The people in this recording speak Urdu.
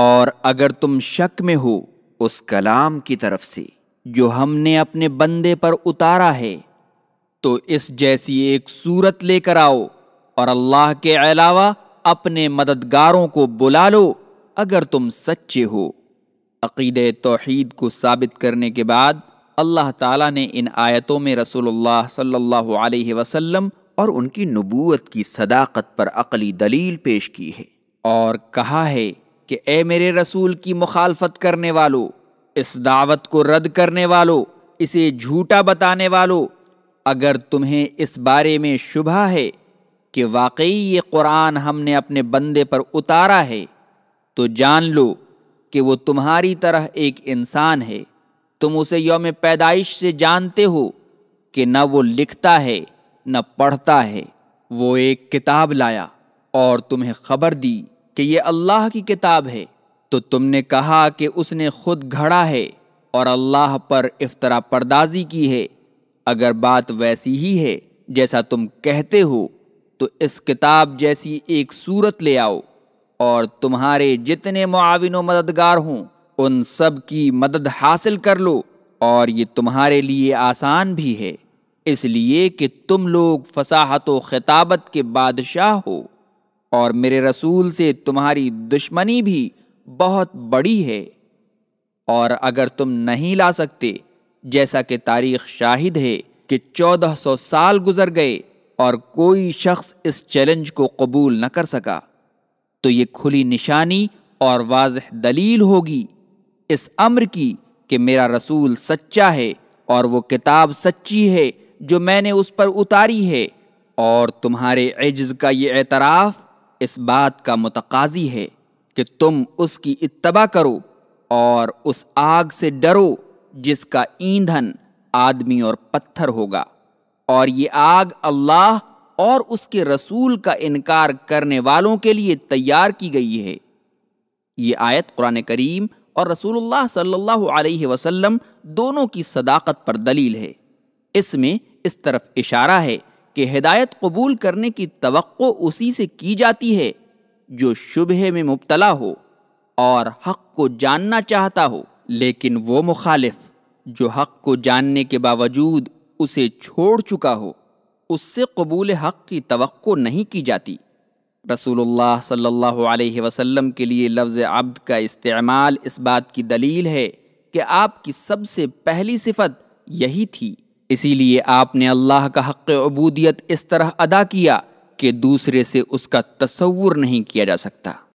اور اگر تم شک میں ہو اس کلام کی طرف سے جو ہم نے اپنے بندے پر اتارا ہے تو اس جیسی ایک صورت لے کر آؤ اور اللہ کے علاوہ اپنے مددگاروں کو بلا لو اگر تم سچے ہو عقید توحید کو ثابت کرنے کے بعد اللہ تعالیٰ نے ان آیتوں میں رسول اللہ صلی اللہ علیہ وسلم اور ان کی نبوت کی صداقت پر عقلی دلیل پیش کی ہے اور کہا ہے کہ اے میرے رسول کی مخالفت کرنے والو اس دعوت کو رد کرنے والو اسے جھوٹا بتانے والو اگر تمہیں اس بارے میں شبہ ہے کہ واقعی یہ قرآن ہم نے اپنے بندے پر اتارا ہے تو جان لو کہ وہ تمہاری طرح ایک انسان ہے تم اسے یوم پیدائش سے جانتے ہو کہ نہ وہ لکھتا ہے نہ پڑھتا ہے وہ ایک کتاب لایا اور تمہیں خبر دی کہ یہ اللہ کی کتاب ہے تو تم نے کہا کہ اس نے خود گھڑا ہے اور اللہ پر افطرا پردازی کی ہے اگر بات ویسی ہی ہے جیسا تم کہتے ہو تو اس کتاب جیسی ایک صورت لے آؤ اور تمہارے جتنے معاون و مددگار ہوں ان سب کی مدد حاصل کر لو اور یہ تمہارے لیے آسان بھی ہے اس لیے کہ تم لوگ فصاحت و خطابت کے بادشاہ ہو اور میرے رسول سے تمہاری دشمنی بھی بہت بڑی ہے اور اگر تم نہیں لا سکتے جیسا کہ تاریخ شاہد ہے کہ چودہ سو سال گزر گئے اور کوئی شخص اس چیلنج کو قبول نہ کر سکا تو یہ کھلی نشانی اور واضح دلیل ہوگی اس امر کی کہ میرا رسول سچا ہے اور وہ کتاب سچی ہے جو میں نے اس پر اتاری ہے اور تمہارے عجز کا یہ اعتراف اس بات کا متقاضی ہے کہ تم اس کی اتباع کرو اور اس آگ سے ڈرو جس کا ایندھن آدمی اور پتھر ہوگا اور یہ آگ اللہ اور اس کے رسول کا انکار کرنے والوں کے لیے تیار کی گئی ہے یہ آیت قرآن کریم اور رسول اللہ صلی اللہ علیہ وسلم دونوں کی صداقت پر دلیل ہے اس میں اس طرف اشارہ ہے کہ ہدایت قبول کرنے کی توقع اسی سے کی جاتی ہے جو شبہ میں مبتلا ہو اور حق کو جاننا چاہتا ہو لیکن وہ مخالف جو حق کو جاننے کے باوجود اسے چھوڑ چکا ہو اس سے قبول حق کی توقع نہیں کی جاتی رسول اللہ صلی اللہ علیہ وسلم کے لیے لفظ عبد کا استعمال اس بات کی دلیل ہے کہ آپ کی سب سے پہلی صفت یہی تھی اسی لیے آپ نے اللہ کا حق عبودیت اس طرح ادا کیا کہ دوسرے سے اس کا تصور نہیں کیا جا سکتا